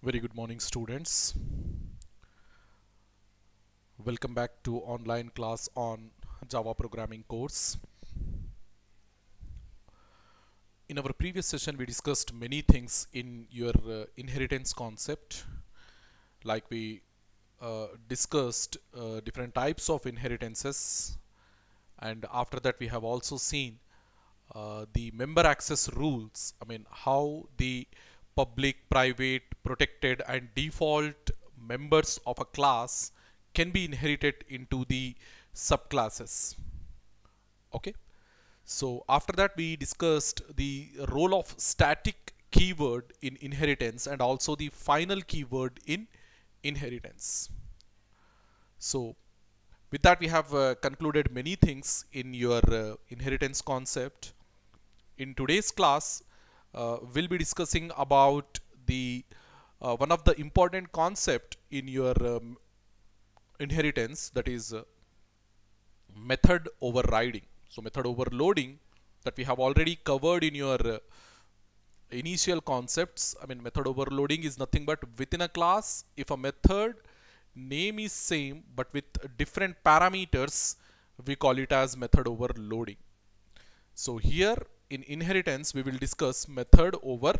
Very good morning students. Welcome back to online class on Java programming course. In our previous session we discussed many things in your uh, inheritance concept like we uh, discussed uh, different types of inheritances and after that we have also seen uh, the member access rules I mean how the public, private, protected and default members of a class can be inherited into the subclasses. Okay. So after that we discussed the role of static keyword in inheritance and also the final keyword in inheritance. So with that we have uh, concluded many things in your uh, inheritance concept. In today's class uh, we'll be discussing about the uh, one of the important concept in your um, inheritance that is uh, method overriding. So method overloading that we have already covered in your uh, initial concepts. I mean method overloading is nothing but within a class if a method name is same but with different parameters we call it as method overloading. So here in inheritance we will discuss method over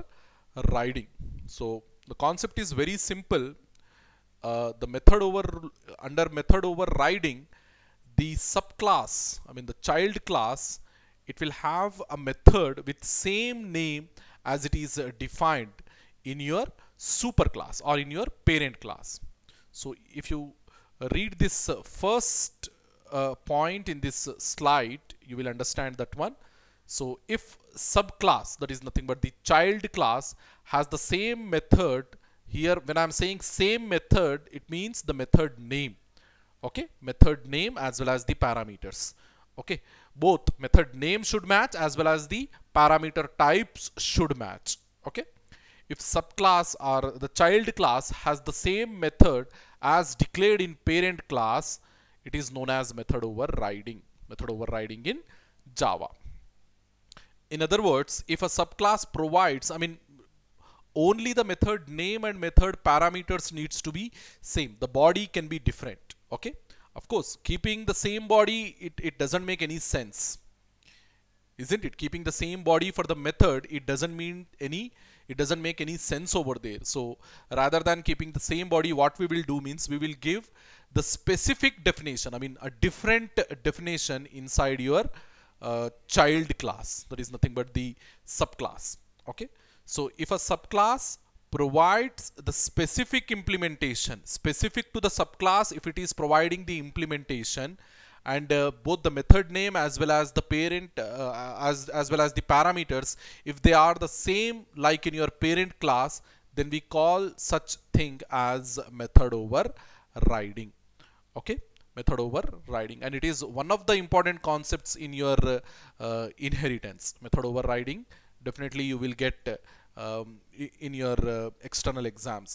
riding. So the concept is very simple. Uh, the method over under method over riding, the subclass, I mean the child class, it will have a method with same name as it is uh, defined in your superclass or in your parent class. So if you read this uh, first uh, point in this uh, slide, you will understand that one. So if subclass, that is nothing but the child class has the same method here, when I'm saying same method, it means the method name, okay? Method name as well as the parameters, okay? Both method name should match as well as the parameter types should match, okay? If subclass or the child class has the same method as declared in parent class, it is known as method overriding, method overriding in Java. In other words, if a subclass provides, I mean, only the method name and method parameters needs to be same. The body can be different. Okay. Of course, keeping the same body, it, it doesn't make any sense. Isn't it? Keeping the same body for the method, it doesn't mean any, it doesn't make any sense over there. So rather than keeping the same body, what we will do means we will give the specific definition. I mean, a different definition inside your uh, child class that is nothing but the subclass okay so if a subclass provides the specific implementation specific to the subclass if it is providing the implementation and uh, both the method name as well as the parent uh, as as well as the parameters if they are the same like in your parent class then we call such thing as method overriding okay method overriding and it is one of the important concepts in your uh, inheritance method overriding definitely you will get um, in your uh, external exams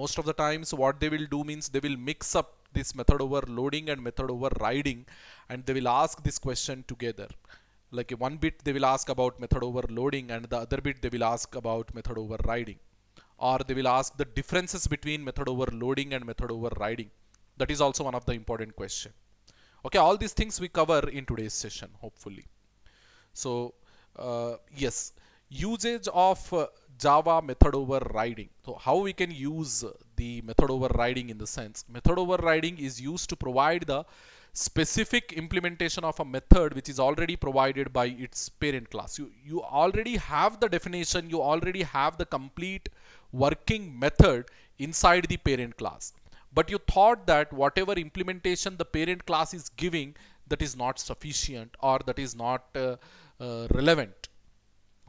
most of the times what they will do means they will mix up this method overloading and method overriding and they will ask this question together like one bit they will ask about method overloading and the other bit they will ask about method overriding or they will ask the differences between method overloading and method overriding that is also one of the important question okay all these things we cover in today's session hopefully so uh, yes usage of uh, java method overriding so how we can use the method overriding in the sense method overriding is used to provide the specific implementation of a method which is already provided by its parent class you you already have the definition you already have the complete working method inside the parent class but you thought that whatever implementation the parent class is giving that is not sufficient or that is not uh, uh, relevant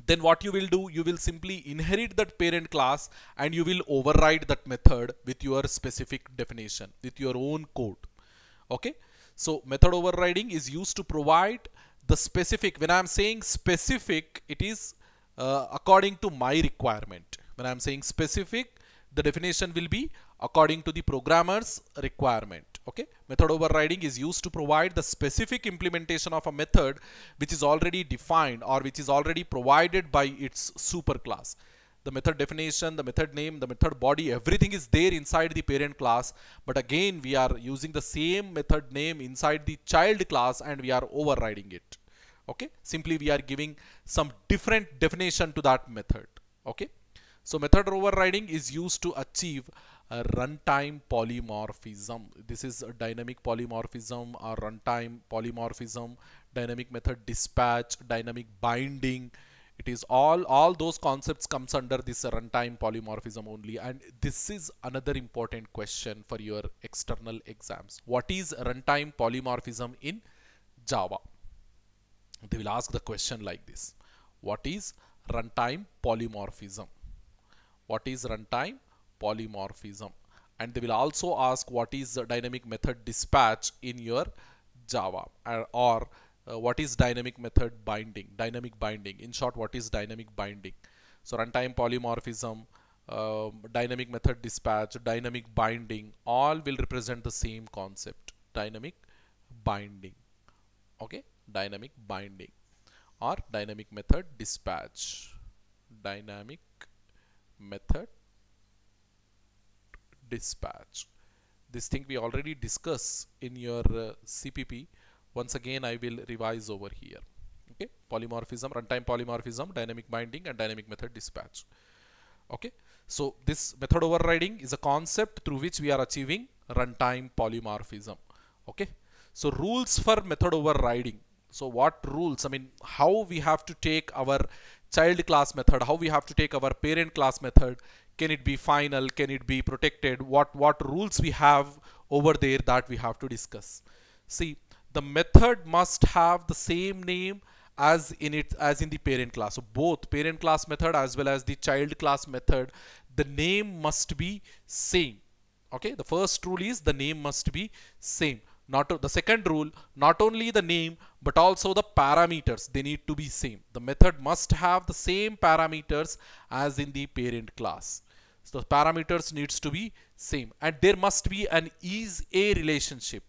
then what you will do you will simply inherit that parent class and you will override that method with your specific definition with your own code okay so method overriding is used to provide the specific when i'm saying specific it is uh, according to my requirement when i'm saying specific the definition will be according to the programmer's requirement. Okay, method overriding is used to provide the specific implementation of a method which is already defined or which is already provided by its superclass. The method definition, the method name, the method body, everything is there inside the parent class. But again, we are using the same method name inside the child class and we are overriding it. Okay, simply we are giving some different definition to that method. Okay. So method overriding is used to achieve a runtime polymorphism. This is dynamic polymorphism or runtime polymorphism, dynamic method dispatch, dynamic binding. It is all, all those concepts comes under this runtime polymorphism only. And this is another important question for your external exams. What is runtime polymorphism in Java? They will ask the question like this. What is runtime polymorphism? What is runtime polymorphism and they will also ask what is the dynamic method dispatch in your Java uh, or, uh, what is dynamic method binding dynamic binding in short what is dynamic binding so runtime polymorphism uh, dynamic method dispatch dynamic binding all will represent the same concept dynamic binding okay dynamic binding or dynamic method dispatch dynamic method dispatch. This thing we already discuss in your uh, CPP. Once again, I will revise over here. Okay, polymorphism, runtime polymorphism, dynamic binding, and dynamic method dispatch. Okay, so this method overriding is a concept through which we are achieving runtime polymorphism. Okay, so rules for method overriding. So what rules? I mean, how we have to take our child class method, how we have to take our parent class method can it be final can it be protected what what rules we have over there that we have to discuss see the method must have the same name as in it as in the parent class so both parent class method as well as the child class method the name must be same okay the first rule is the name must be same not to, the second rule not only the name but also the parameters they need to be same the method must have the same parameters as in the parent class so parameters needs to be same and there must be an is a relationship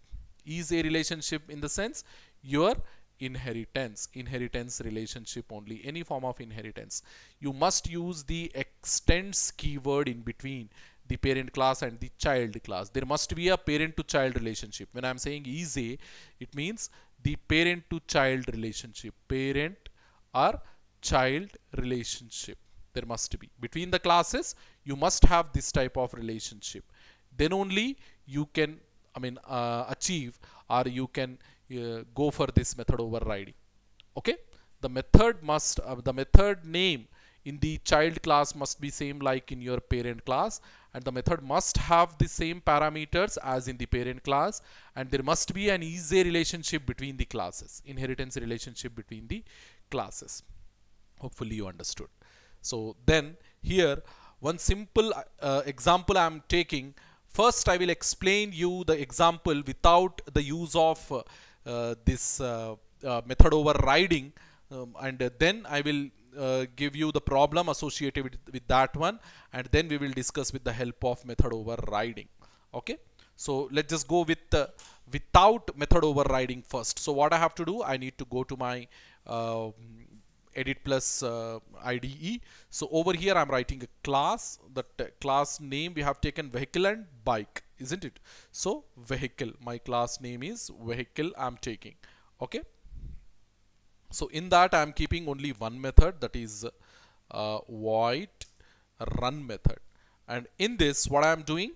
is a relationship in the sense your inheritance inheritance relationship only any form of inheritance you must use the extends keyword in between the parent class and the child class. There must be a parent to child relationship. When I'm saying easy, it means the parent to child relationship, parent or child relationship. There must be. Between the classes, you must have this type of relationship. Then only you can, I mean, uh, achieve or you can uh, go for this method overriding. Okay. The method must, uh, the method name in the child class must be same like in your parent class and the method must have the same parameters as in the parent class and there must be an easy relationship between the classes inheritance relationship between the classes hopefully you understood so then here one simple uh, example I'm taking first I will explain you the example without the use of uh, uh, this uh, method overriding um, and then I will uh, give you the problem associated with, with that one and then we will discuss with the help of method overriding okay so let's just go with uh, without method overriding first so what I have to do I need to go to my uh, edit plus uh, IDE so over here I'm writing a class that class name we have taken vehicle and bike isn't it so vehicle my class name is vehicle I'm taking okay so in that I'm keeping only one method that is uh, void run method. And in this what I'm doing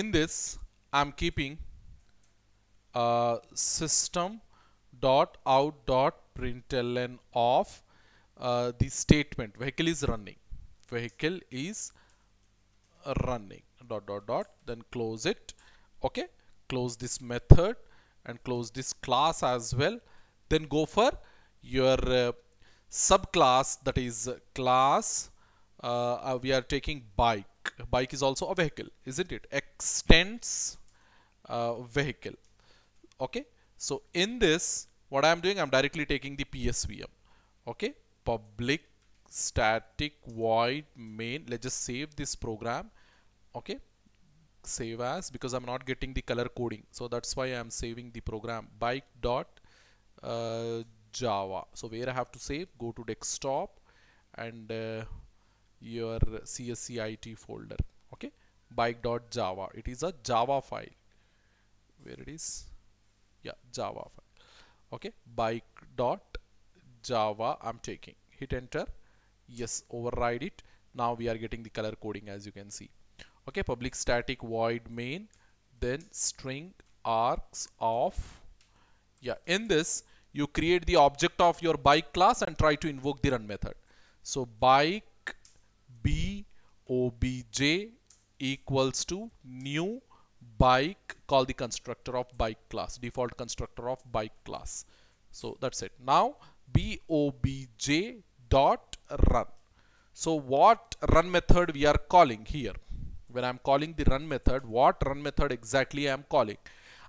in this I'm keeping uh, system dot out dot println of uh, the statement vehicle is running vehicle is running dot dot dot then close it okay close this method and close this class as well then go for your uh, subclass that is uh, class uh, uh, we are taking bike bike is also a vehicle isn't it extends uh, vehicle okay so in this what I'm doing I'm directly taking the PSVM okay public static void main let's just save this program okay save as because I'm not getting the color coding. So that's why I'm saving the program bike dot uh, Java. So where I have to save, go to desktop and uh, your CSCIT folder. Okay, bike dot Java. It is a Java file. Where it is? Yeah, Java file. Okay, bike dot Java. I'm taking. Hit enter. Yes, override it. Now we are getting the color coding as you can see okay public static void main then string arcs of yeah in this you create the object of your bike class and try to invoke the run method so bike b obj equals to new bike call the constructor of bike class default constructor of bike class so that's it now bobj dot run so what run method we are calling here when I'm calling the run method, what run method exactly I'm calling.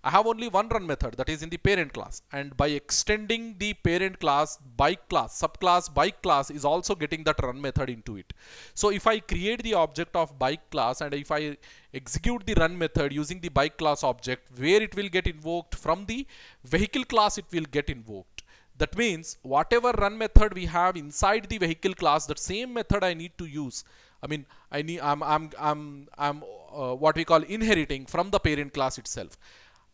I have only one run method that is in the parent class and by extending the parent class bike class subclass bike class is also getting that run method into it. So if I create the object of bike class and if I execute the run method using the bike class object where it will get invoked from the vehicle class it will get invoked. That means whatever run method we have inside the vehicle class that same method I need to use I mean, I need, I'm, I'm, I'm, I'm uh, what we call inheriting from the parent class itself.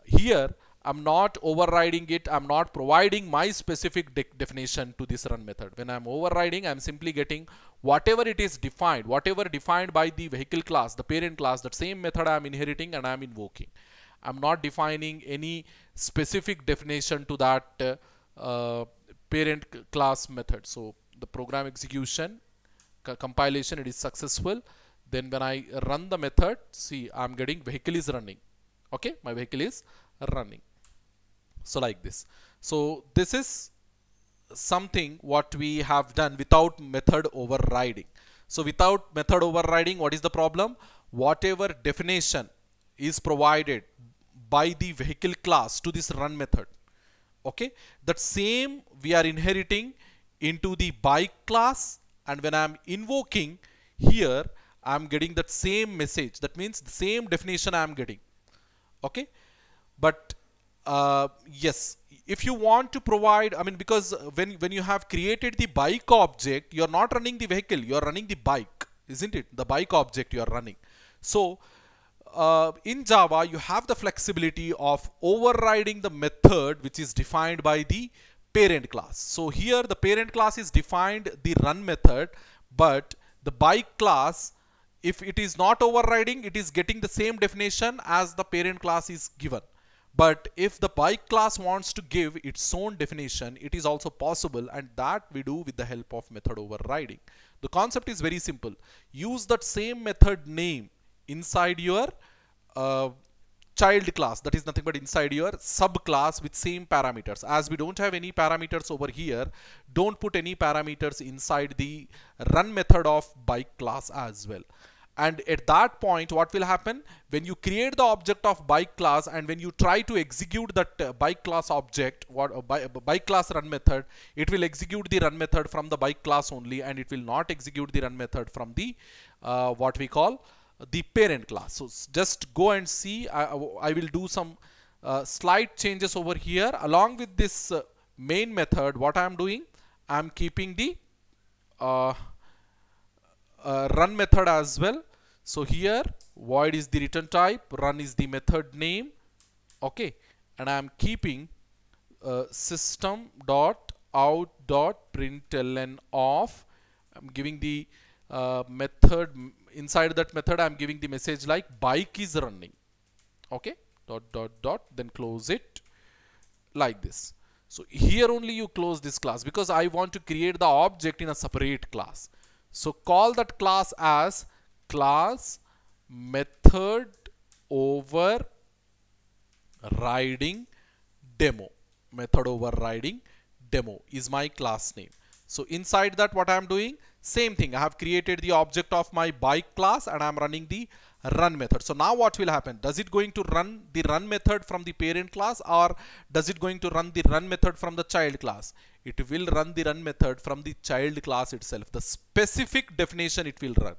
Here, I'm not overriding it. I'm not providing my specific de definition to this run method. When I'm overriding, I'm simply getting whatever it is defined, whatever defined by the vehicle class, the parent class, that same method I'm inheriting and I'm invoking. I'm not defining any specific definition to that uh, uh, parent class method. So the program execution compilation it is successful then when I run the method see I'm getting vehicle is running okay my vehicle is running so like this so this is something what we have done without method overriding so without method overriding what is the problem whatever definition is provided by the vehicle class to this run method okay that same we are inheriting into the bike class and when I'm invoking here I'm getting that same message that means the same definition I'm getting okay but uh, yes if you want to provide I mean because when when you have created the bike object you're not running the vehicle you're running the bike isn't it the bike object you're running so uh, in Java you have the flexibility of overriding the method which is defined by the parent class. So here the parent class is defined the run method, but the bike class, if it is not overriding, it is getting the same definition as the parent class is given. But if the bike class wants to give its own definition, it is also possible and that we do with the help of method overriding. The concept is very simple. Use that same method name inside your uh, child class that is nothing but inside your subclass with same parameters as we don't have any parameters over here don't put any parameters inside the run method of bike class as well and at that point what will happen when you create the object of bike class and when you try to execute that uh, bike class object what uh, by, uh, bike class run method it will execute the run method from the bike class only and it will not execute the run method from the uh, what we call the parent class. So just go and see. I, I will do some uh, slight changes over here. Along with this uh, main method, what I'm doing, I'm keeping the uh, uh, run method as well. So here void is the return type, run is the method name. Okay. And I'm keeping uh, system dot out dot println of. I'm giving the uh, method inside that method I'm giving the message like bike is running okay dot dot dot then close it like this so here only you close this class because I want to create the object in a separate class so call that class as class method over riding demo method overriding demo is my class name so inside that what I am doing same thing, I have created the object of my bike class and I'm running the run method. So now what will happen? Does it going to run the run method from the parent class or does it going to run the run method from the child class? It will run the run method from the child class itself. The specific definition it will run.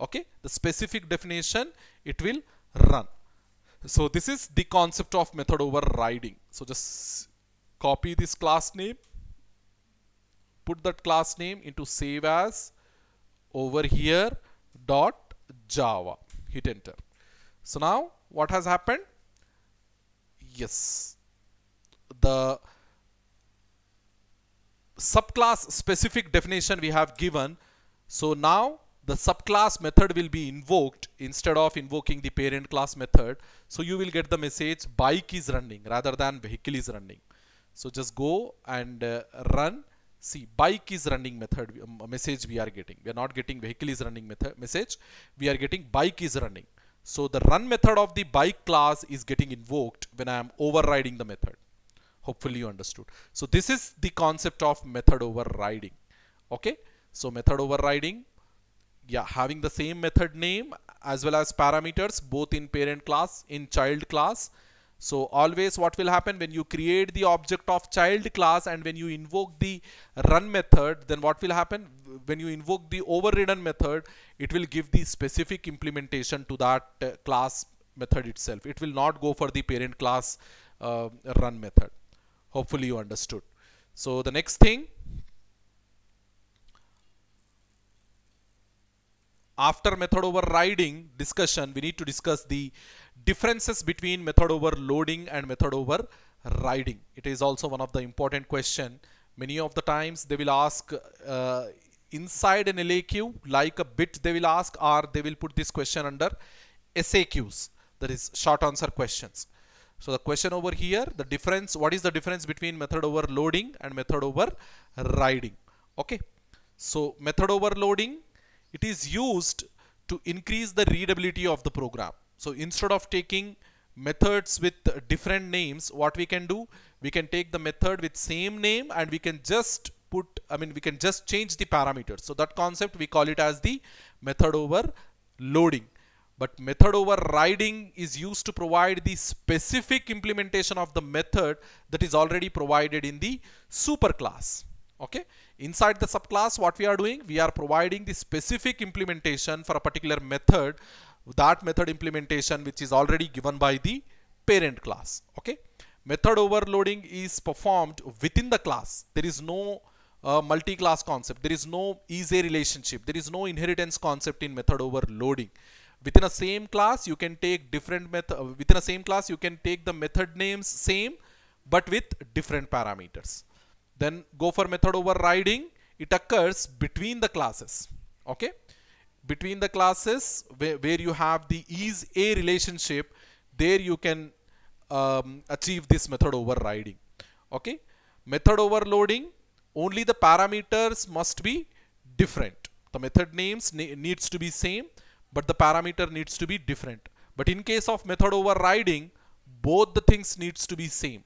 Okay, the specific definition it will run. So this is the concept of method overriding. So just copy this class name put that class name into save as over here dot java hit enter so now what has happened yes the subclass specific definition we have given so now the subclass method will be invoked instead of invoking the parent class method so you will get the message bike is running rather than vehicle is running so just go and uh, run see bike is running method um, message we are getting we are not getting vehicle is running method message we are getting bike is running so the run method of the bike class is getting invoked when I am overriding the method. Hopefully you understood. So this is the concept of method overriding. Okay. So method overriding, yeah, having the same method name as well as parameters both in parent class, in child class so always what will happen when you create the object of child class and when you invoke the run method, then what will happen when you invoke the overridden method, it will give the specific implementation to that uh, class method itself. It will not go for the parent class uh, run method. Hopefully you understood. So the next thing after method overriding discussion, we need to discuss the differences between method overloading and method overriding. It is also one of the important question. Many of the times they will ask uh, inside an LAQ like a bit they will ask or they will put this question under SAQs that is short answer questions. So the question over here the difference what is the difference between method overloading and method overriding okay. So method overloading it is used to increase the readability of the program. So instead of taking methods with different names, what we can do, we can take the method with same name and we can just put, I mean, we can just change the parameters. So that concept, we call it as the method overloading. But method overriding is used to provide the specific implementation of the method that is already provided in the superclass. Okay. Inside the subclass, what we are doing? We are providing the specific implementation for a particular method, that method implementation which is already given by the parent class. Okay. Method overloading is performed within the class. There is no uh, multi-class concept. There is no easy relationship. There is no inheritance concept in method overloading. Within a same class, you can take different method. Uh, within a same class, you can take the method names same, but with different parameters then go for method overriding it occurs between the classes okay between the classes where, where you have the is a relationship there you can um, achieve this method overriding okay method overloading only the parameters must be different the method names ne needs to be same but the parameter needs to be different but in case of method overriding both the things needs to be same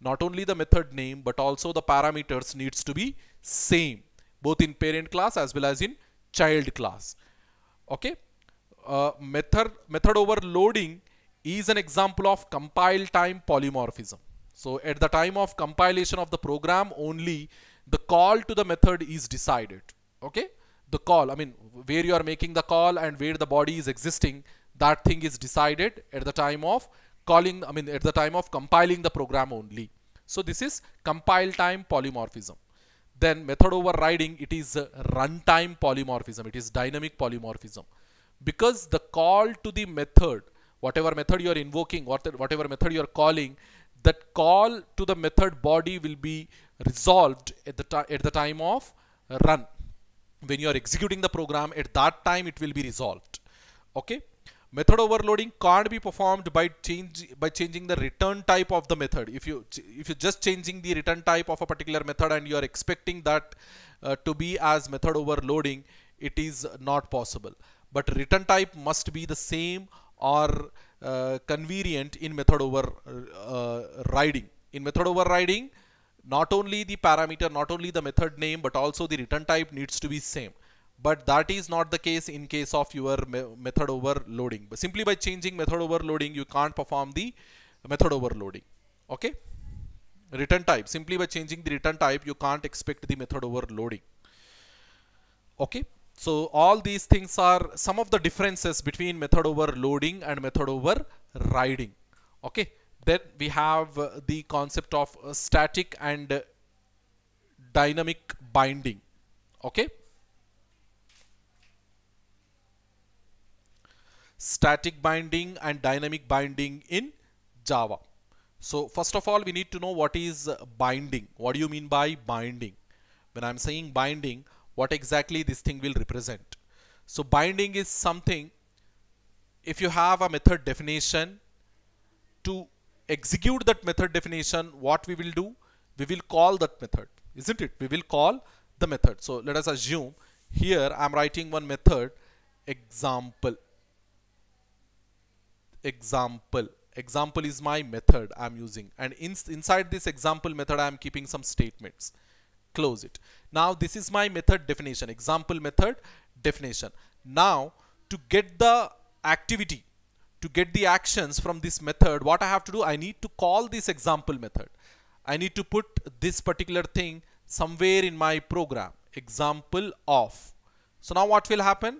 not only the method name but also the parameters needs to be same both in parent class as well as in child class okay uh, method method overloading is an example of compile time polymorphism so at the time of compilation of the program only the call to the method is decided okay the call i mean where you are making the call and where the body is existing that thing is decided at the time of calling, I mean, at the time of compiling the program only. So this is compile time polymorphism. Then method overriding, it is uh, runtime polymorphism. It is dynamic polymorphism. Because the call to the method, whatever method you are invoking, whatever method you are calling, that call to the method body will be resolved at the, at the time of run. When you are executing the program, at that time it will be resolved. Okay method overloading can't be performed by change by changing the return type of the method if you if you're just changing the return type of a particular method and you're expecting that uh, to be as method overloading it is not possible but return type must be the same or uh, convenient in method overriding uh, in method overriding not only the parameter not only the method name but also the return type needs to be same but that is not the case in case of your method overloading but simply by changing method overloading you can't perform the method overloading okay return type simply by changing the return type you can't expect the method overloading okay so all these things are some of the differences between method overloading and method overriding okay then we have uh, the concept of uh, static and uh, dynamic binding okay static binding and dynamic binding in Java. So first of all, we need to know what is binding. What do you mean by binding? When I'm saying binding, what exactly this thing will represent? So binding is something, if you have a method definition, to execute that method definition, what we will do? We will call that method, isn't it? We will call the method. So let us assume here I'm writing one method example example example is my method I'm using and in, inside this example method I'm keeping some statements close it now this is my method definition example method definition now to get the activity to get the actions from this method what I have to do I need to call this example method I need to put this particular thing somewhere in my program example of so now what will happen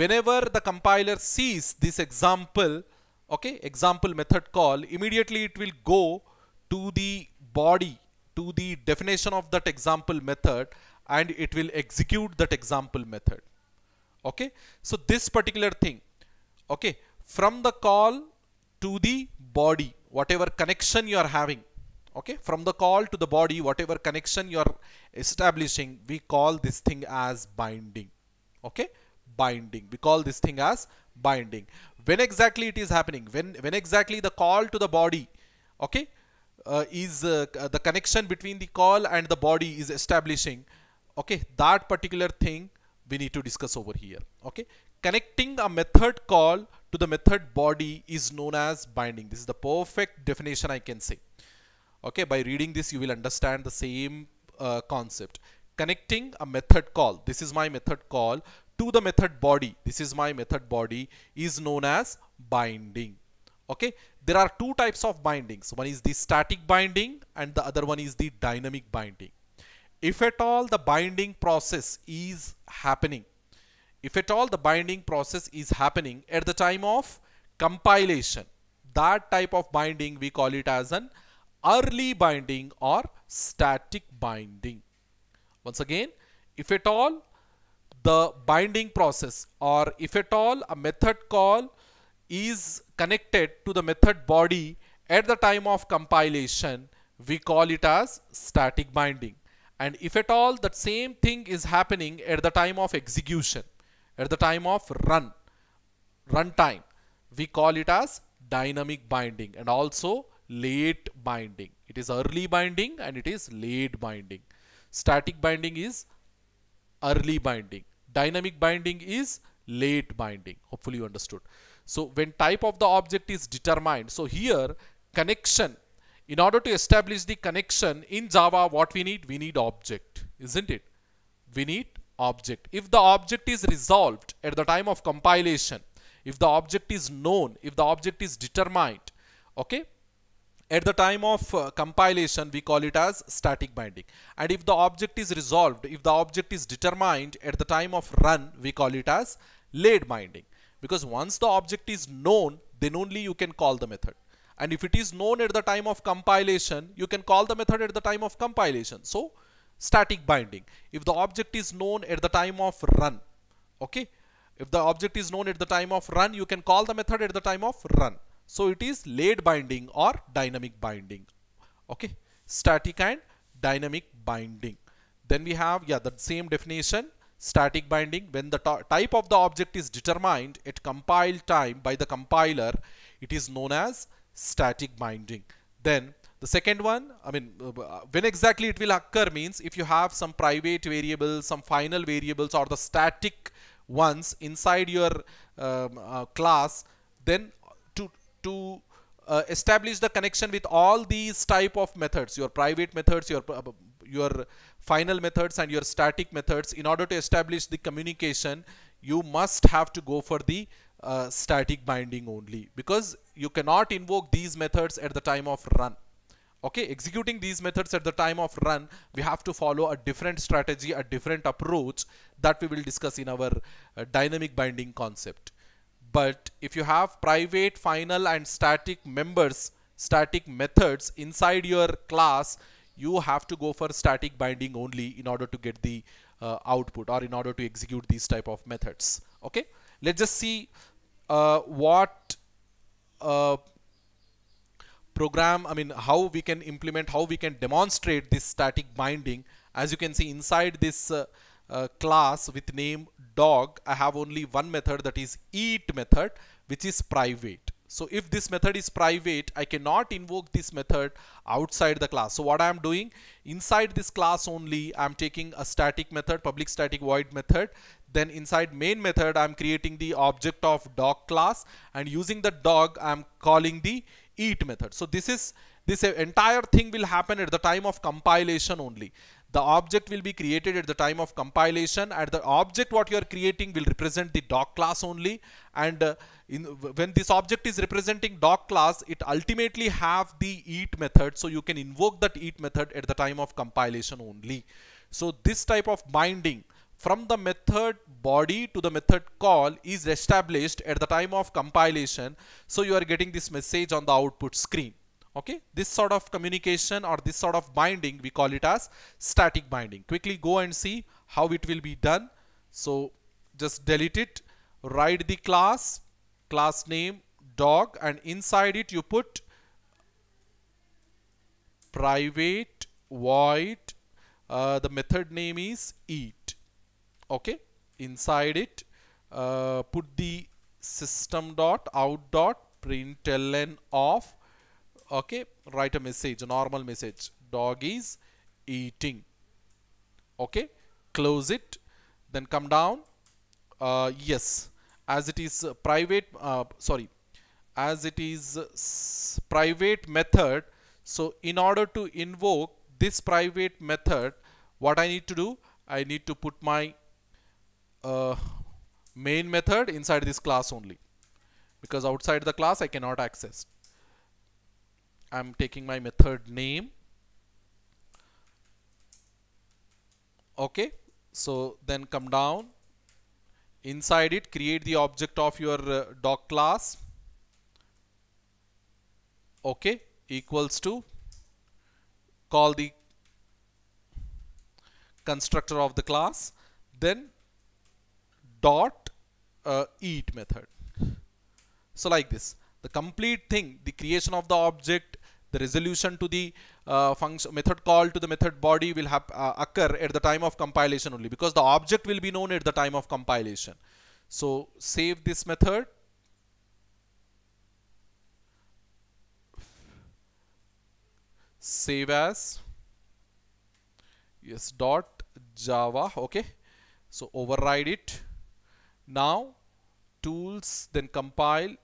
whenever the compiler sees this example, okay, example method call, immediately it will go to the body, to the definition of that example method and it will execute that example method. Okay, so this particular thing, okay, from the call to the body, whatever connection you are having, okay from the call to the body whatever connection you're establishing we call this thing as binding okay binding. We call this thing as binding. When exactly it is happening? When, when exactly the call to the body, okay, uh, is uh, uh, the connection between the call and the body is establishing, okay, that particular thing we need to discuss over here, okay. Connecting a method call to the method body is known as binding. This is the perfect definition I can say. Okay, by reading this, you will understand the same uh, concept connecting a method call this is my method call to the method body, this is my method body, is known as binding. Okay, there are two types of bindings. One is the static binding and the other one is the dynamic binding. If at all the binding process is happening, if at all the binding process is happening at the time of compilation, that type of binding we call it as an early binding or static binding. Once again, if at all the binding process or if at all a method call is connected to the method body at the time of compilation we call it as static binding and if at all that same thing is happening at the time of execution at the time of run runtime we call it as dynamic binding and also late binding it is early binding and it is late binding static binding is early binding Dynamic binding is late binding. Hopefully you understood. So when type of the object is determined, so here connection, in order to establish the connection in Java, what we need? We need object, isn't it? We need object. If the object is resolved at the time of compilation, if the object is known, if the object is determined, okay, at the time of uh, compilation, we call it as static binding. And if the object is resolved, if the object is determined at the time of run, we call it as late binding. Because once the object is known, then only you can call the method. And if it is known at the time of compilation, you can call the method at the time of compilation. So static binding. If the object is known at the time of run, okay? If the object is known at the time of run, you can call the method at the time of run. So it is late binding or dynamic binding. Okay, static and dynamic binding. Then we have, yeah, the same definition, static binding. When the type of the object is determined at compile time by the compiler, it is known as static binding. Then the second one, I mean, uh, uh, when exactly it will occur means if you have some private variables, some final variables or the static ones inside your um, uh, class, then to uh, establish the connection with all these type of methods your private methods your uh, your final methods and your static methods in order to establish the communication you must have to go for the uh, static binding only because you cannot invoke these methods at the time of run okay executing these methods at the time of run we have to follow a different strategy a different approach that we will discuss in our uh, dynamic binding concept but if you have private, final and static members, static methods inside your class, you have to go for static binding only in order to get the uh, output or in order to execute these type of methods. Okay, let's just see uh, what uh, program, I mean, how we can implement, how we can demonstrate this static binding. As you can see inside this uh, class with name dog, I have only one method that is eat method, which is private. So if this method is private, I cannot invoke this method outside the class. So what I am doing inside this class only, I'm taking a static method, public static void method. Then inside main method, I'm creating the object of dog class and using the dog, I'm calling the eat method. So this is this entire thing will happen at the time of compilation only the object will be created at the time of compilation and the object what you are creating will represent the doc class only and uh, in, when this object is representing doc class it ultimately have the eat method so you can invoke that eat method at the time of compilation only so this type of binding from the method body to the method call is established at the time of compilation so you are getting this message on the output screen okay this sort of communication or this sort of binding we call it as static binding quickly go and see how it will be done so just delete it write the class class name dog and inside it you put private void uh, the method name is eat okay inside it uh, put the system dot out dot println of okay write a message a normal message dog is eating okay close it then come down uh, yes as it is uh, private uh, sorry as it is uh, private method so in order to invoke this private method what I need to do I need to put my uh, main method inside this class only because outside the class I cannot access I'm taking my method name okay so then come down inside it create the object of your uh, doc class okay equals to call the constructor of the class then dot uh, eat method so like this the complete thing the creation of the object the resolution to the uh, function method call to the method body will have uh, occur at the time of compilation only because the object will be known at the time of compilation so save this method save as yes dot java okay so override it now tools then compile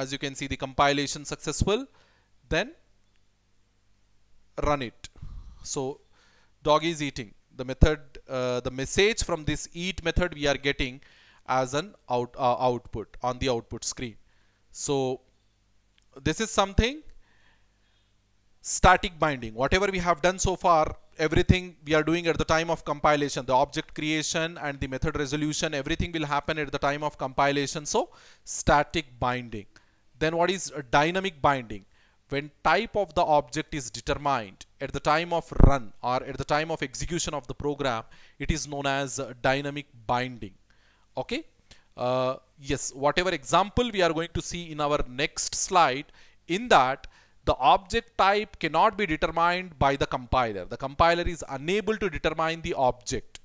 as you can see the compilation successful then run it so dog is eating the method uh, the message from this eat method we are getting as an out uh, output on the output screen so this is something static binding whatever we have done so far everything we are doing at the time of compilation the object creation and the method resolution everything will happen at the time of compilation so static binding then what is dynamic binding? When type of the object is determined at the time of run or at the time of execution of the program, it is known as dynamic binding. Okay. Uh, yes, whatever example we are going to see in our next slide, in that the object type cannot be determined by the compiler. The compiler is unable to determine the object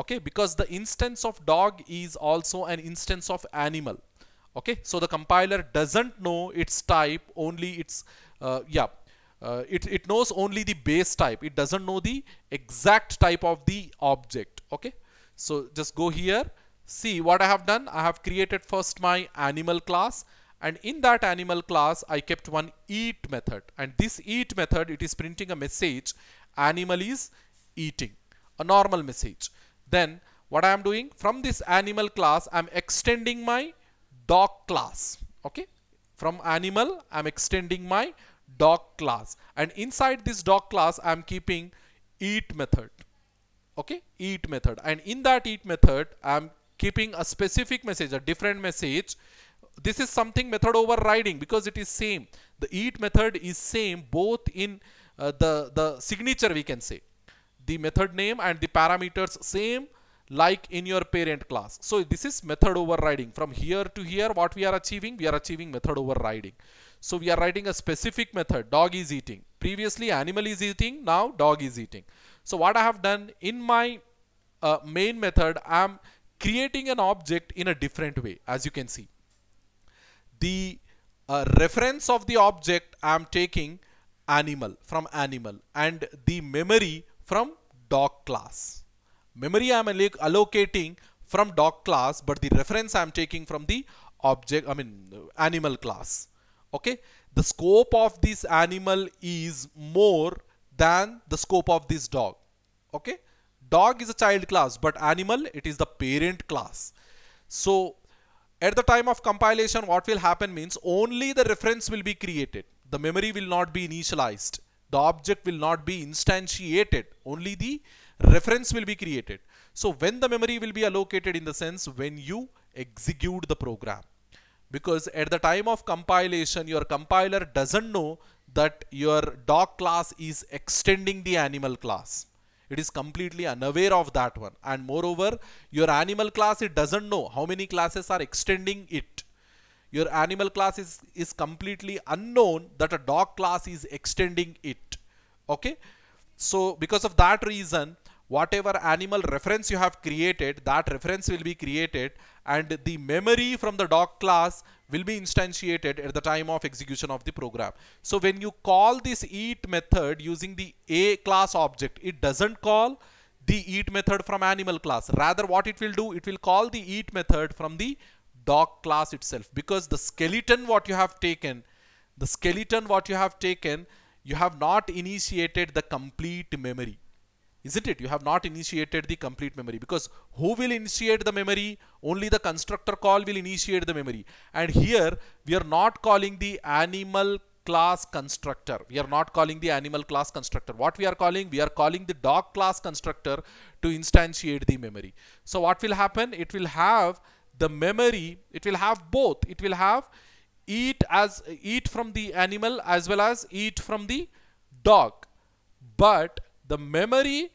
okay because the instance of dog is also an instance of animal okay so the compiler doesn't know its type only its uh, yeah uh, it, it knows only the base type it doesn't know the exact type of the object okay so just go here see what I have done I have created first my animal class and in that animal class I kept one eat method and this eat method it is printing a message animal is eating a normal message then what I am doing from this animal class I'm extending my dog class okay from animal I'm extending my dog class and inside this dog class I'm keeping eat method okay eat method and in that eat method I'm keeping a specific message a different message this is something method overriding because it is same the eat method is same both in uh, the the signature we can say the method name and the parameters same like in your parent class. So this is method overriding. From here to here, what we are achieving? We are achieving method overriding. So we are writing a specific method, dog is eating. Previously animal is eating, now dog is eating. So what I have done in my uh, main method, I am creating an object in a different way, as you can see. The uh, reference of the object I am taking animal from animal and the memory from dog class memory I'm allocating from dog class, but the reference I'm taking from the object, I mean animal class. Okay, the scope of this animal is more than the scope of this dog. Okay, dog is a child class, but animal, it is the parent class. So at the time of compilation, what will happen means only the reference will be created. The memory will not be initialized. The object will not be instantiated. Only the reference will be created. So when the memory will be allocated in the sense when you execute the program. Because at the time of compilation, your compiler doesn't know that your dog class is extending the animal class. It is completely unaware of that one. And moreover, your animal class, it doesn't know how many classes are extending it your animal class is, is completely unknown that a dog class is extending it. Okay. So because of that reason, whatever animal reference you have created, that reference will be created and the memory from the doc class will be instantiated at the time of execution of the program. So when you call this eat method using the A class object, it doesn't call the eat method from animal class. Rather what it will do, it will call the eat method from the doc class itself because the skeleton what you have taken, the skeleton what you have taken, you have not initiated the complete memory isn't it? You have not initiated the complete memory because who will initiate the memory? Only the constructor call will initiate the memory. And here we are not calling the animal class constructor. We are not calling the animal class constructor. What we are calling? We are calling the dog class constructor to instantiate the memory. So what will happen? It will have the memory. It will have both. It will have eat as eat from the animal as well as eat from the dog. But the memory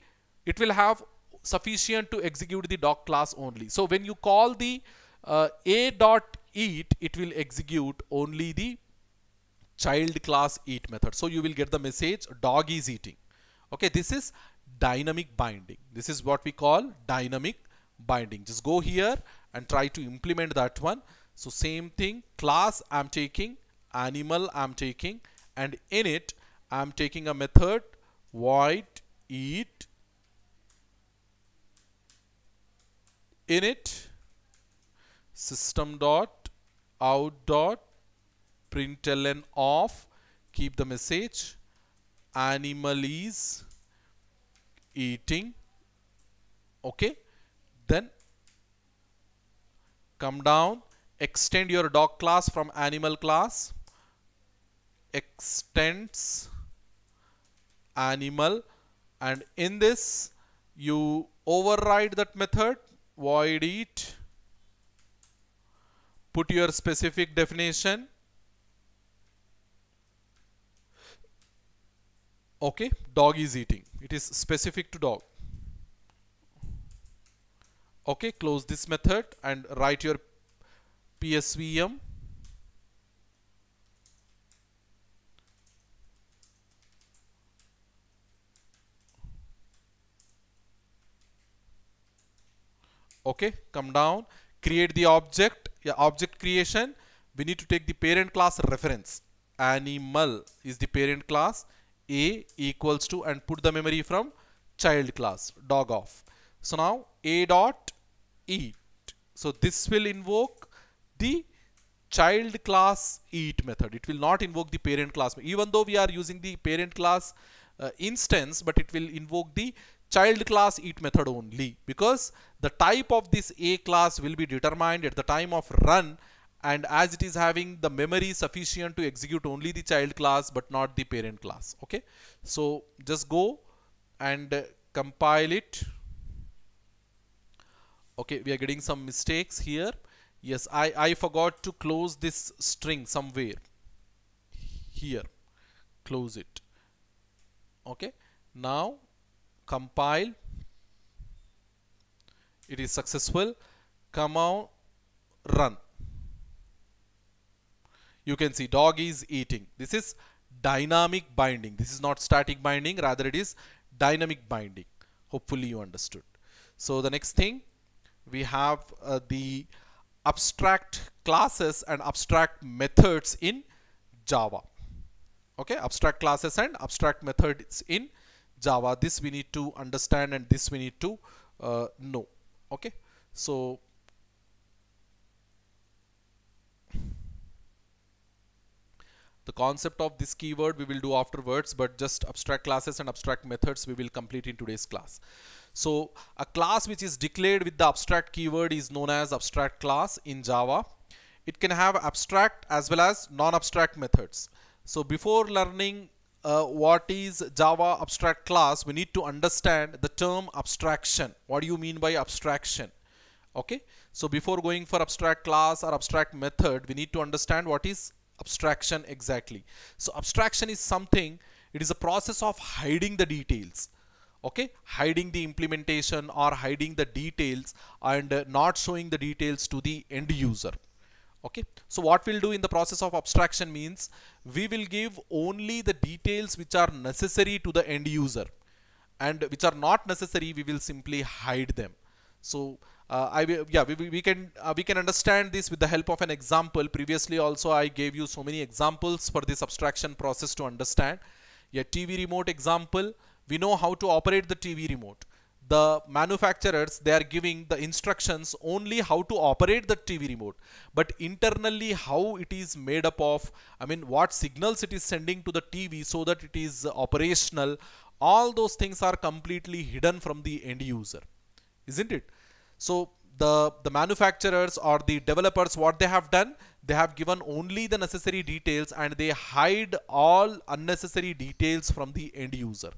it will have sufficient to execute the doc class only so when you call the uh, a dot eat it will execute only the child class eat method so you will get the message dog is eating okay this is dynamic binding this is what we call dynamic binding just go here and try to implement that one so same thing class I'm taking animal I'm taking and in it I'm taking a method void eat init system dot out dot println off keep the message animal is eating okay then come down extend your dog class from animal class extends animal and in this you override that method void it put your specific definition okay dog is eating it is specific to dog okay close this method and write your psvm okay come down create the object yeah, object creation we need to take the parent class reference animal is the parent class a equals to and put the memory from child class dog off so now a dot eat so this will invoke the child class eat method it will not invoke the parent class even though we are using the parent class uh, instance but it will invoke the child class eat method only because the type of this A class will be determined at the time of run and as it is having the memory sufficient to execute only the child class but not the parent class okay so just go and compile it okay we are getting some mistakes here yes I, I forgot to close this string somewhere here close it okay now compile it is successful Come on run you can see dog is eating this is dynamic binding this is not static binding rather it is dynamic binding hopefully you understood so the next thing we have uh, the abstract classes and abstract methods in java okay abstract classes and abstract methods in Java. This we need to understand and this we need to uh, know. Okay. So the concept of this keyword we will do afterwards but just abstract classes and abstract methods we will complete in today's class so a class which is declared with the abstract keyword is known as abstract class in java it can have abstract as well as non-abstract methods so before learning uh, what is Java abstract class, we need to understand the term abstraction. What do you mean by abstraction? Okay, so before going for abstract class or abstract method, we need to understand what is abstraction exactly. So abstraction is something, it is a process of hiding the details okay hiding the implementation or hiding the details and uh, not showing the details to the end user okay so what we'll do in the process of abstraction means we will give only the details which are necessary to the end user and which are not necessary we will simply hide them so uh, I yeah we, we can uh, we can understand this with the help of an example previously also I gave you so many examples for this abstraction process to understand yeah TV remote example we know how to operate the TV remote the manufacturers they are giving the instructions only how to operate the TV remote but internally how it is made up of I mean what signals it is sending to the TV so that it is operational all those things are completely hidden from the end user isn't it so the the manufacturers or the developers what they have done they have given only the necessary details and they hide all unnecessary details from the end user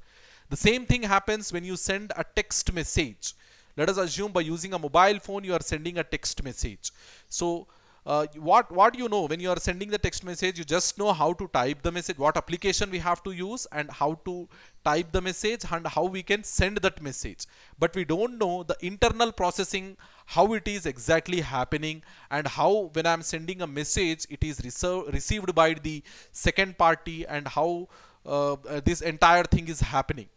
the same thing happens when you send a text message. Let us assume by using a mobile phone, you are sending a text message. So uh, what, what you know when you are sending the text message, you just know how to type the message, what application we have to use and how to type the message and how we can send that message. But we don't know the internal processing, how it is exactly happening and how when I'm sending a message, it is received by the second party and how uh, uh this entire thing is happening.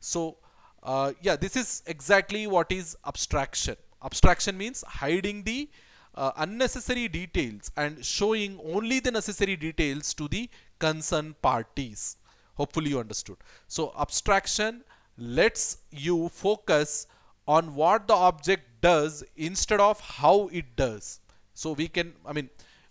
So uh, yeah, this is exactly what is abstraction. Abstraction means hiding the uh, unnecessary details and showing only the necessary details to the concerned parties. Hopefully you understood. So abstraction lets you focus on what the object does instead of how it does. So we can, I mean,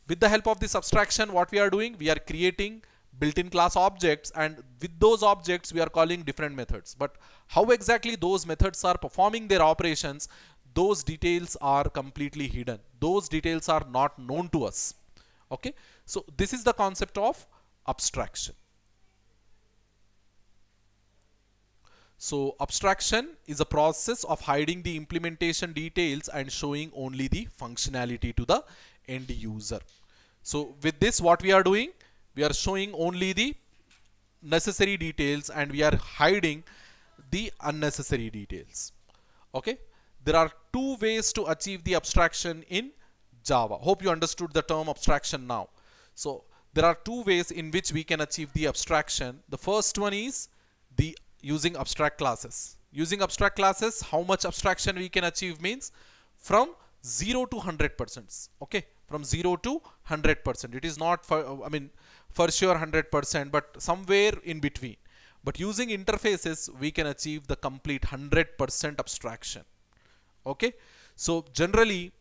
with the help of this abstraction, what we are doing, we are creating built-in class objects and with those objects we are calling different methods but how exactly those methods are performing their operations those details are completely hidden those details are not known to us okay so this is the concept of abstraction so abstraction is a process of hiding the implementation details and showing only the functionality to the end user so with this what we are doing we are showing only the necessary details and we are hiding the unnecessary details okay there are two ways to achieve the abstraction in java hope you understood the term abstraction now so there are two ways in which we can achieve the abstraction the first one is the using abstract classes using abstract classes how much abstraction we can achieve means from 0 to 100 percent okay from 0 to 100 percent it is not for i mean for sure 100% but somewhere in between but using interfaces we can achieve the complete 100% abstraction okay so generally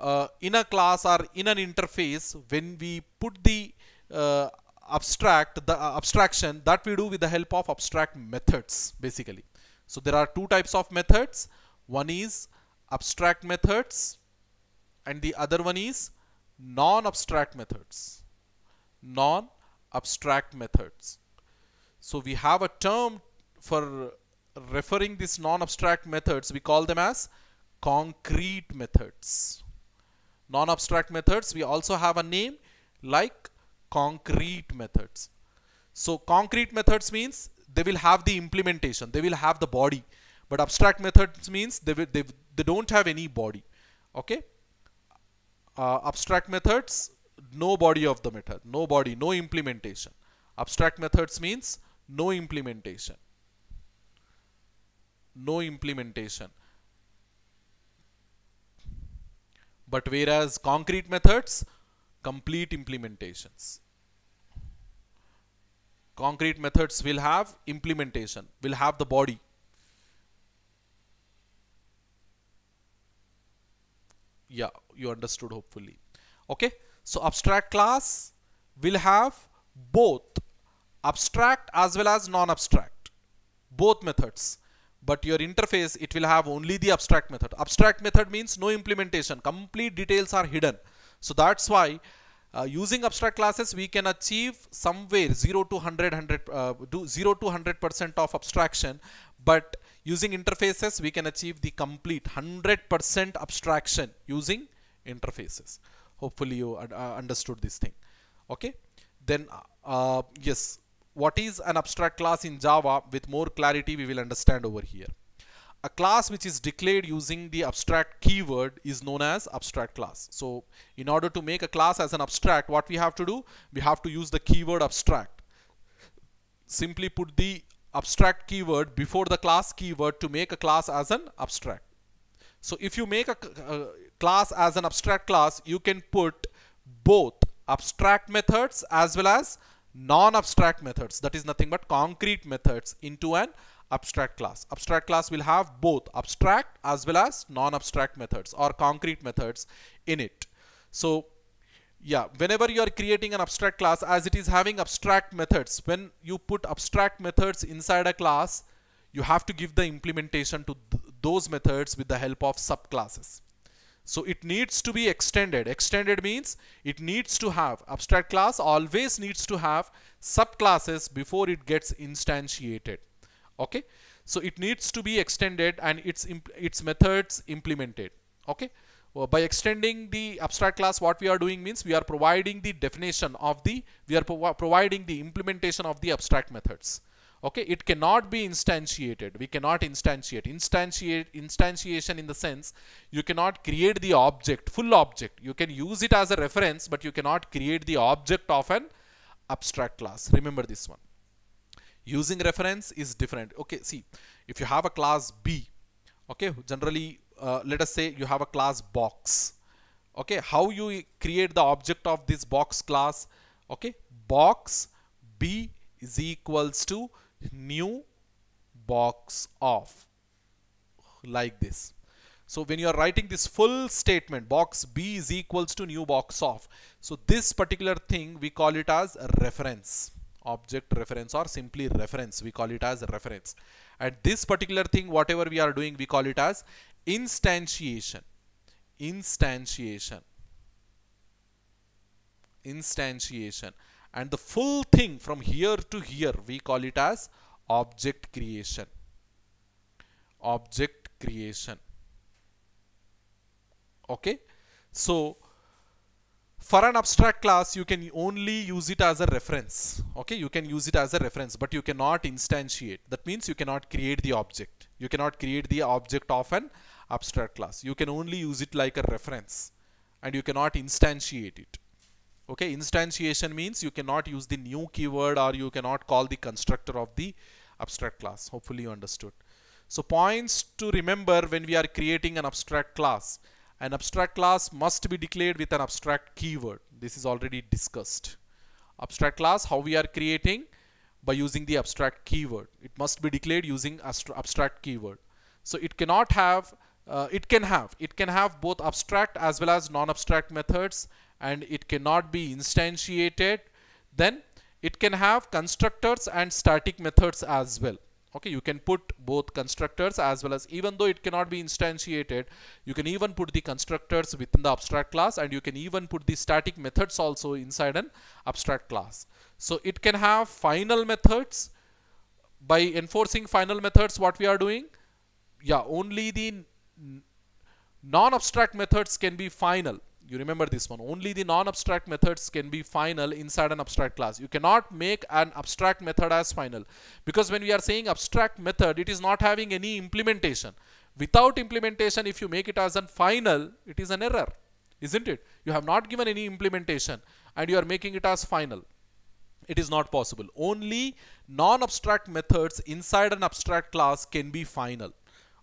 uh, in a class or in an interface when we put the uh, abstract the uh, abstraction that we do with the help of abstract methods basically so there are two types of methods one is abstract methods and the other one is non-abstract methods non-abstract methods. So we have a term for referring these non-abstract methods. We call them as concrete methods. Non-abstract methods, we also have a name like concrete methods. So concrete methods means they will have the implementation. They will have the body. But abstract methods means they, will, they, they don't have any body. Okay. Uh, abstract methods no body of the method, no body, no implementation. Abstract methods means no implementation. No implementation. But whereas concrete methods, complete implementations. Concrete methods will have implementation, will have the body. Yeah, you understood hopefully. Okay. So abstract class will have both abstract as well as non-abstract, both methods. But your interface, it will have only the abstract method. Abstract method means no implementation, complete details are hidden. So that's why uh, using abstract classes, we can achieve somewhere 0 to 100, 100 uh, do 0 to 100% of abstraction. But using interfaces, we can achieve the complete 100% abstraction using interfaces hopefully you uh, understood this thing okay then uh, yes what is an abstract class in Java with more clarity we will understand over here a class which is declared using the abstract keyword is known as abstract class so in order to make a class as an abstract what we have to do we have to use the keyword abstract simply put the abstract keyword before the class keyword to make a class as an abstract so if you make a uh, class as an abstract class, you can put both abstract methods as well as non-abstract methods. That is nothing but concrete methods into an abstract class. Abstract class will have both abstract as well as non-abstract methods or concrete methods in it. So yeah, whenever you are creating an abstract class as it is having abstract methods, when you put abstract methods inside a class, you have to give the implementation to th those methods with the help of subclasses. So it needs to be extended. Extended means it needs to have abstract class always needs to have subclasses before it gets instantiated. Okay. So it needs to be extended and its its methods implemented. Okay. Well, by extending the abstract class, what we are doing means we are providing the definition of the, we are pro providing the implementation of the abstract methods okay it cannot be instantiated we cannot instantiate instantiate instantiation in the sense you cannot create the object full object you can use it as a reference but you cannot create the object of an abstract class remember this one using reference is different okay see if you have a class b okay generally uh, let us say you have a class box okay how you create the object of this box class okay box b is equals to new box of like this. So when you are writing this full statement, box B is equals to new box of. So this particular thing, we call it as reference, object reference or simply reference. We call it as reference. And this particular thing, whatever we are doing, we call it as instantiation. Instantiation. Instantiation and the full thing from here to here we call it as object creation object creation okay so for an abstract class you can only use it as a reference okay you can use it as a reference but you cannot instantiate that means you cannot create the object you cannot create the object of an abstract class you can only use it like a reference and you cannot instantiate it okay instantiation means you cannot use the new keyword or you cannot call the constructor of the abstract class hopefully you understood so points to remember when we are creating an abstract class an abstract class must be declared with an abstract keyword this is already discussed abstract class how we are creating by using the abstract keyword it must be declared using abstract keyword so it cannot have uh, it can have it can have both abstract as well as non-abstract methods and it cannot be instantiated, then it can have constructors and static methods as well. Okay, you can put both constructors as well as even though it cannot be instantiated, you can even put the constructors within the abstract class and you can even put the static methods also inside an abstract class. So it can have final methods. By enforcing final methods, what we are doing? Yeah, only the non-abstract methods can be final you remember this one only the non-abstract methods can be final inside an abstract class you cannot make an abstract method as final because when we are saying abstract method it is not having any implementation without implementation if you make it as a final it is an error isn't it you have not given any implementation and you are making it as final it is not possible only non-abstract methods inside an abstract class can be final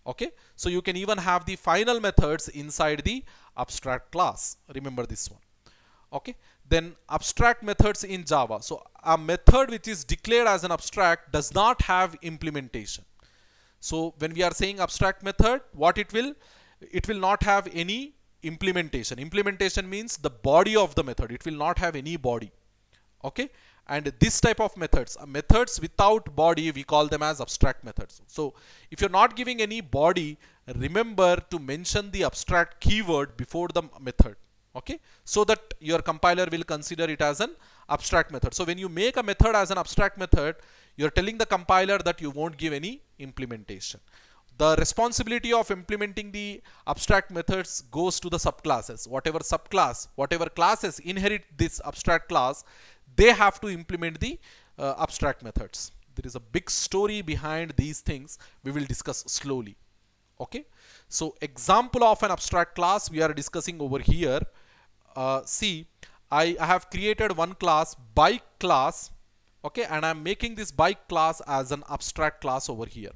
okay so you can even have the final methods inside the abstract class remember this one okay then abstract methods in java so a method which is declared as an abstract does not have implementation so when we are saying abstract method what it will it will not have any implementation implementation means the body of the method it will not have any body okay and this type of methods uh, methods without body we call them as abstract methods so if you're not giving any body remember to mention the abstract keyword before the method okay so that your compiler will consider it as an abstract method so when you make a method as an abstract method you're telling the compiler that you won't give any implementation the responsibility of implementing the abstract methods goes to the subclasses whatever subclass whatever classes inherit this abstract class they have to implement the uh, abstract methods there is a big story behind these things we will discuss slowly okay so example of an abstract class we are discussing over here uh, see I, I have created one class bike class okay and I'm making this bike class as an abstract class over here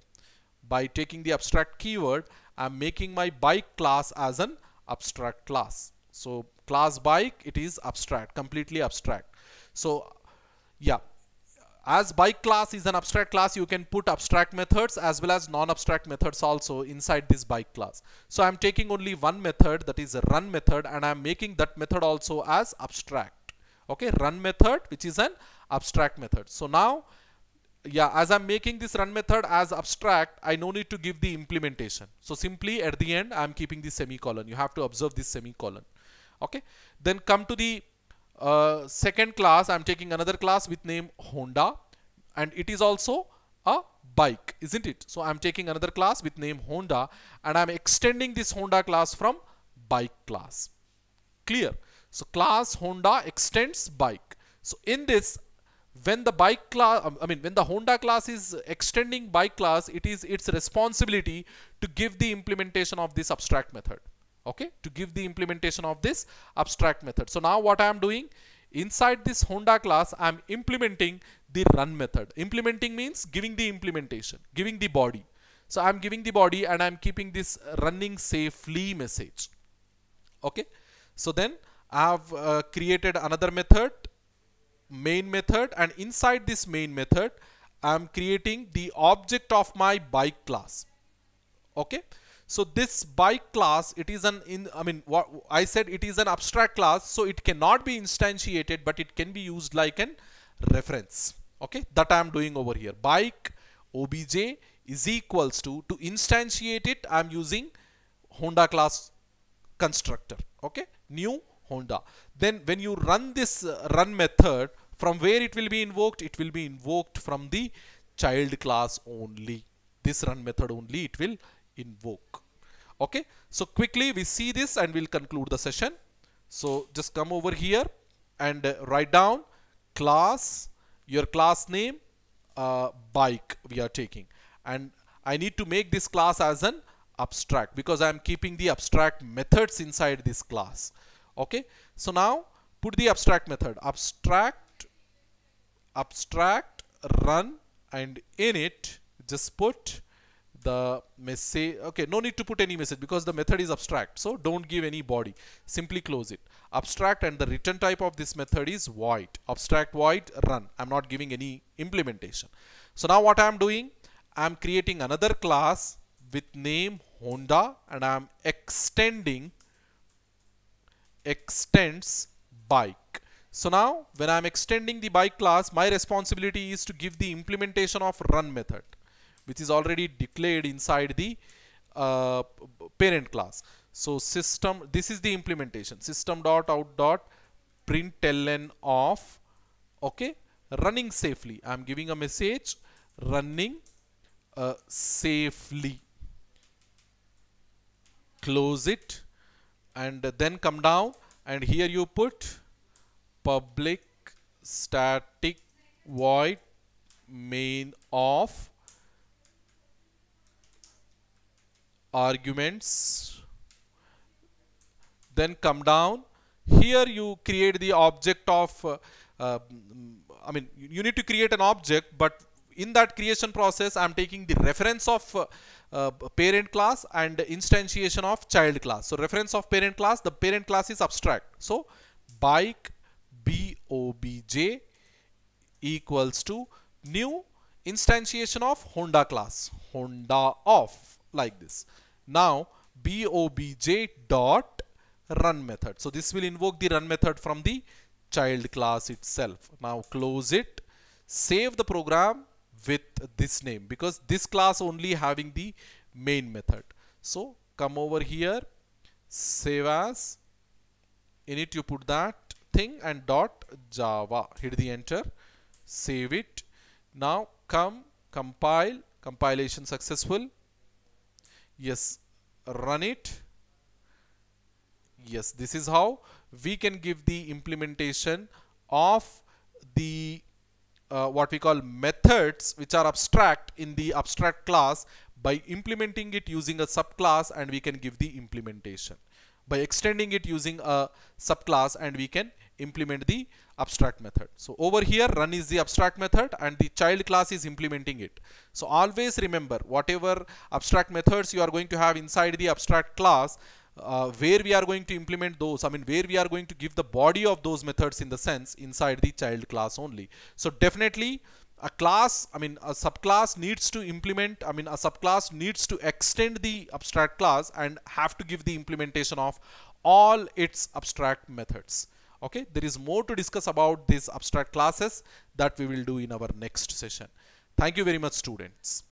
by taking the abstract keyword I'm making my bike class as an abstract class so class bike it is abstract completely abstract so yeah as bike class is an abstract class, you can put abstract methods as well as non-abstract methods also inside this bike class. So I'm taking only one method that is run method and I'm making that method also as abstract. Okay, run method which is an abstract method. So now, yeah, as I'm making this run method as abstract, I no need to give the implementation. So simply at the end, I'm keeping the semicolon. You have to observe this semicolon. Okay, then come to the uh, second class I'm taking another class with name Honda and it is also a bike isn't it so I'm taking another class with name Honda and I'm extending this Honda class from bike class clear so class Honda extends bike so in this when the bike class um, I mean when the Honda class is extending bike class it is its responsibility to give the implementation of this abstract method okay to give the implementation of this abstract method so now what i am doing inside this honda class i am implementing the run method implementing means giving the implementation giving the body so i'm giving the body and i'm keeping this running safely message okay so then i have uh, created another method main method and inside this main method i'm creating the object of my bike class okay so this bike class, it is an, in, I mean, what I said it is an abstract class, so it cannot be instantiated, but it can be used like an reference. Okay, that I am doing over here. Bike obj is equals to, to instantiate it, I am using Honda class constructor. Okay, new Honda. Then when you run this uh, run method, from where it will be invoked? It will be invoked from the child class only. This run method only it will invoke okay so quickly we see this and we'll conclude the session so just come over here and uh, write down class your class name uh, bike we are taking and I need to make this class as an abstract because I am keeping the abstract methods inside this class okay so now put the abstract method abstract abstract run and in it just put the message okay no need to put any message because the method is abstract so don't give any body simply close it abstract and the return type of this method is void abstract void run I'm not giving any implementation so now what I'm doing I'm creating another class with name Honda and I'm extending extends bike so now when I'm extending the bike class my responsibility is to give the implementation of run method which is already declared inside the uh, parent class. So system, this is the implementation system dot out dot println of okay running safely. I'm giving a message running uh, safely. Close it and then come down and here you put public static void main of arguments then come down here you create the object of uh, uh, I mean you need to create an object but in that creation process I'm taking the reference of uh, uh parent class and instantiation of child class so reference of parent class the parent class is abstract so bike BOBJ equals to new instantiation of Honda class Honda of like this now bobj dot run method. So this will invoke the run method from the child class itself. Now close it, save the program with this name because this class only having the main method. So come over here, save as, in it you put that thing and dot java. Hit the enter, save it. Now come, compile, compilation successful yes run it yes this is how we can give the implementation of the uh, what we call methods which are abstract in the abstract class by implementing it using a subclass and we can give the implementation by extending it using a subclass and we can implement the abstract method. So over here run is the abstract method and the child class is implementing it. So always remember whatever abstract methods you are going to have inside the abstract class uh, where we are going to implement those I mean where we are going to give the body of those methods in the sense inside the child class only. So definitely a class I mean a subclass needs to implement I mean a subclass needs to extend the abstract class and have to give the implementation of all its abstract methods okay there is more to discuss about these abstract classes that we will do in our next session thank you very much students